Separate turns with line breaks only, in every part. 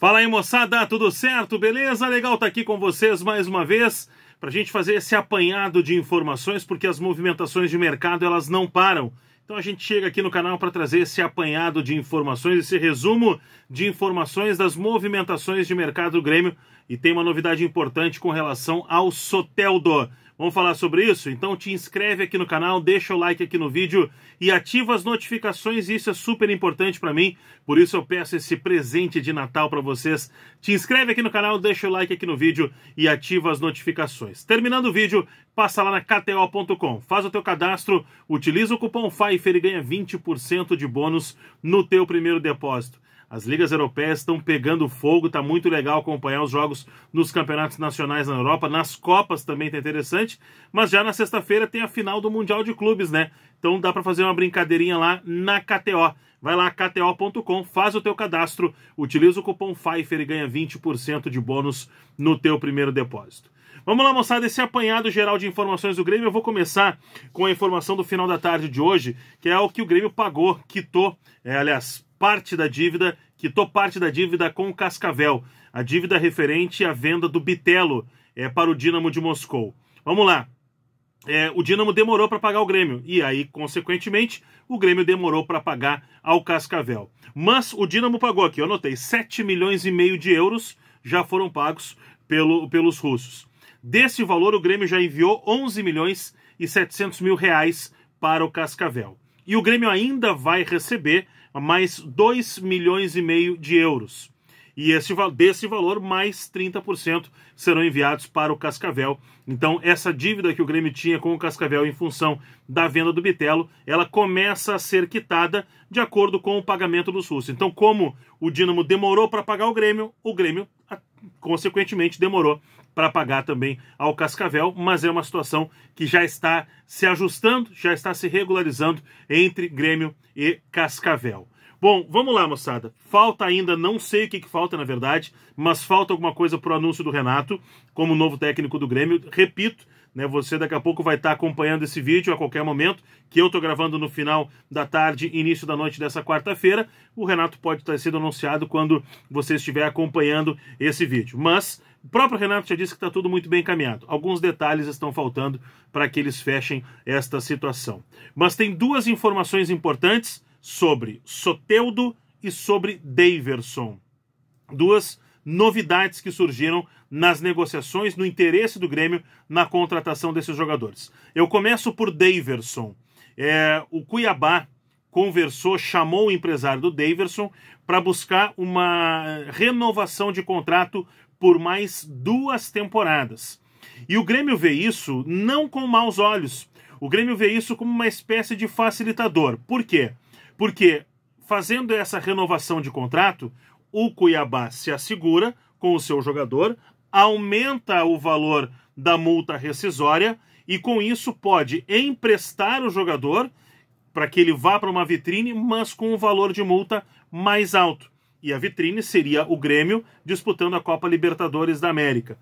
Fala aí, moçada, tudo certo? Beleza? Legal estar tá aqui com vocês mais uma vez para a gente fazer esse apanhado de informações, porque as movimentações de mercado elas não param. Então a gente chega aqui no canal para trazer esse apanhado de informações, esse resumo de informações das movimentações de mercado do Grêmio. E tem uma novidade importante com relação ao Soteldo. Vamos falar sobre isso? Então te inscreve aqui no canal, deixa o like aqui no vídeo e ativa as notificações, isso é super importante para mim. Por isso eu peço esse presente de Natal para vocês. Te inscreve aqui no canal, deixa o like aqui no vídeo e ativa as notificações. Terminando o vídeo, passa lá na kto.com, faz o teu cadastro, utiliza o cupom FIFER e ganha 20% de bônus no teu primeiro depósito. As ligas europeias estão pegando fogo, está muito legal acompanhar os jogos nos campeonatos nacionais na Europa, nas Copas também está interessante, mas já na sexta-feira tem a final do Mundial de Clubes, né? Então dá para fazer uma brincadeirinha lá na KTO. Vai lá, kto.com, faz o teu cadastro, utiliza o cupom Pfeiffer e ganha 20% de bônus no teu primeiro depósito. Vamos lá, moçada, esse apanhado geral de informações do Grêmio. Eu vou começar com a informação do final da tarde de hoje, que é o que o Grêmio pagou, quitou, é, aliás, parte da dívida, quitou parte da dívida com o Cascavel, a dívida referente à venda do Bitelo é, para o Dinamo de Moscou. Vamos lá. É, o Dinamo demorou para pagar o Grêmio e aí, consequentemente, o Grêmio demorou para pagar ao Cascavel. Mas o Dinamo pagou aqui, eu anotei, 7 milhões e meio de euros já foram pagos pelo, pelos russos. Desse valor, o Grêmio já enviou 11 milhões e 700 mil reais para o Cascavel. E o Grêmio ainda vai receber mais 2 milhões e meio de euros e esse, desse valor mais 30% serão enviados para o Cascavel. Então, essa dívida que o Grêmio tinha com o Cascavel em função da venda do Bitelo, ela começa a ser quitada de acordo com o pagamento dos russos. Então, como o Dinamo demorou para pagar o Grêmio, o Grêmio, consequentemente, demorou para pagar também ao Cascavel, mas é uma situação que já está se ajustando, já está se regularizando entre Grêmio e Cascavel. Bom, vamos lá, moçada. Falta ainda, não sei o que, que falta na verdade, mas falta alguma coisa para o anúncio do Renato como novo técnico do Grêmio. Repito, né, você daqui a pouco vai estar tá acompanhando esse vídeo a qualquer momento, que eu estou gravando no final da tarde, início da noite dessa quarta-feira. O Renato pode estar tá sendo anunciado quando você estiver acompanhando esse vídeo. Mas o próprio Renato já disse que está tudo muito bem encaminhado. Alguns detalhes estão faltando para que eles fechem esta situação. Mas tem duas informações importantes sobre Soteudo e sobre Daverson. Duas novidades que surgiram nas negociações, no interesse do Grêmio na contratação desses jogadores. Eu começo por Daverson. É, o Cuiabá conversou, chamou o empresário do Daverson para buscar uma renovação de contrato por mais duas temporadas. E o Grêmio vê isso não com maus olhos. O Grêmio vê isso como uma espécie de facilitador. Por quê? Porque fazendo essa renovação de contrato, o Cuiabá se assegura com o seu jogador, aumenta o valor da multa rescisória e com isso pode emprestar o jogador para que ele vá para uma vitrine, mas com um valor de multa mais alto. E a vitrine seria o Grêmio disputando a Copa Libertadores da América.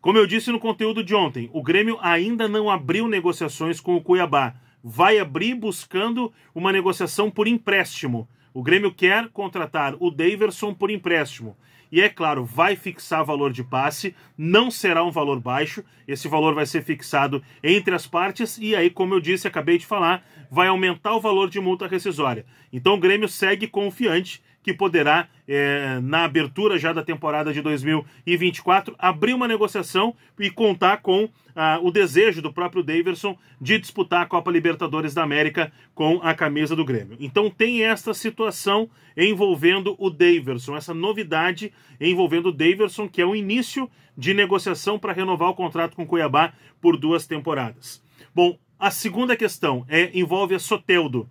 Como eu disse no conteúdo de ontem, o Grêmio ainda não abriu negociações com o Cuiabá vai abrir buscando uma negociação por empréstimo. O Grêmio quer contratar o Daverson por empréstimo. E é claro, vai fixar valor de passe, não será um valor baixo, esse valor vai ser fixado entre as partes e aí, como eu disse, acabei de falar, vai aumentar o valor de multa rescisória. Então o Grêmio segue confiante que poderá, é, na abertura já da temporada de 2024, abrir uma negociação e contar com ah, o desejo do próprio Daverson de disputar a Copa Libertadores da América com a camisa do Grêmio. Então tem esta situação envolvendo o Daverson, essa novidade envolvendo o Daverson, que é o início de negociação para renovar o contrato com o Cuiabá por duas temporadas. Bom, a segunda questão é envolve a Soteldo.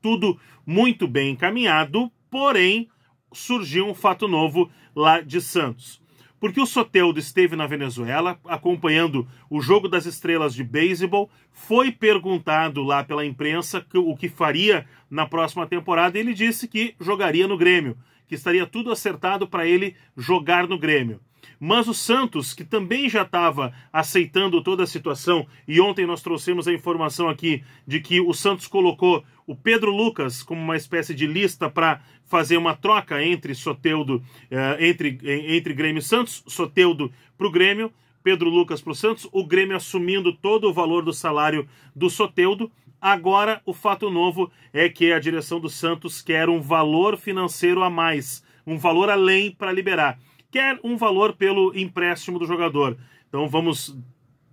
Tudo muito bem encaminhado Porém, surgiu um fato novo lá de Santos. Porque o Soteldo esteve na Venezuela acompanhando o jogo das estrelas de beisebol, foi perguntado lá pela imprensa o que faria na próxima temporada e ele disse que jogaria no Grêmio, que estaria tudo acertado para ele jogar no Grêmio. Mas o Santos, que também já estava aceitando toda a situação, e ontem nós trouxemos a informação aqui de que o Santos colocou o Pedro Lucas como uma espécie de lista para fazer uma troca entre Soteudo, eh, entre, entre Grêmio e Santos, Soteudo para o Grêmio, Pedro Lucas para o Santos, o Grêmio assumindo todo o valor do salário do Soteudo. Agora, o fato novo é que a direção do Santos quer um valor financeiro a mais, um valor além para liberar quer um valor pelo empréstimo do jogador. Então vamos,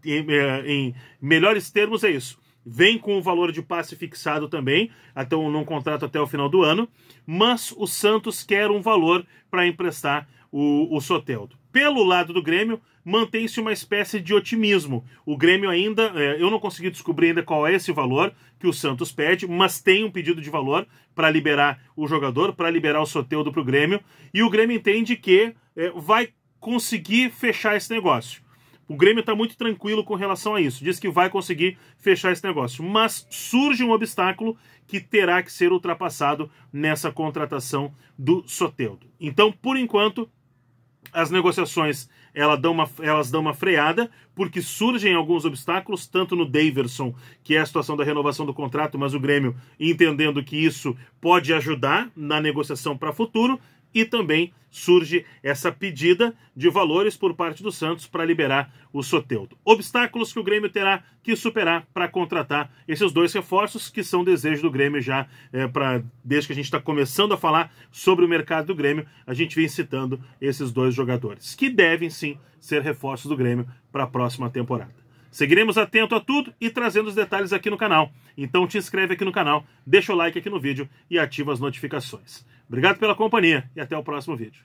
em, eh, em melhores termos, é isso vem com o valor de passe fixado também, então num contrato até o final do ano, mas o Santos quer um valor para emprestar o, o Soteldo. Pelo lado do Grêmio, mantém-se uma espécie de otimismo. O Grêmio ainda, é, eu não consegui descobrir ainda qual é esse valor que o Santos pede, mas tem um pedido de valor para liberar o jogador, para liberar o Soteldo para o Grêmio, e o Grêmio entende que é, vai conseguir fechar esse negócio. O Grêmio está muito tranquilo com relação a isso. Diz que vai conseguir fechar esse negócio. Mas surge um obstáculo que terá que ser ultrapassado nessa contratação do Soteldo. Então, por enquanto, as negociações elas dão, uma, elas dão uma freada, porque surgem alguns obstáculos, tanto no Daverson, que é a situação da renovação do contrato, mas o Grêmio entendendo que isso pode ajudar na negociação para futuro, e também surge essa pedida de valores por parte do Santos para liberar o Soteudo. Obstáculos que o Grêmio terá que superar para contratar esses dois reforços, que são desejo do Grêmio já é, eh, para desde que a gente está começando a falar sobre o mercado do Grêmio, a gente vem citando esses dois jogadores, que devem sim ser reforços do Grêmio para a próxima temporada. Seguiremos atento a tudo e trazendo os detalhes aqui no canal. Então te inscreve aqui no canal, deixa o like aqui no vídeo e ativa as notificações. Obrigado pela companhia e até o próximo vídeo.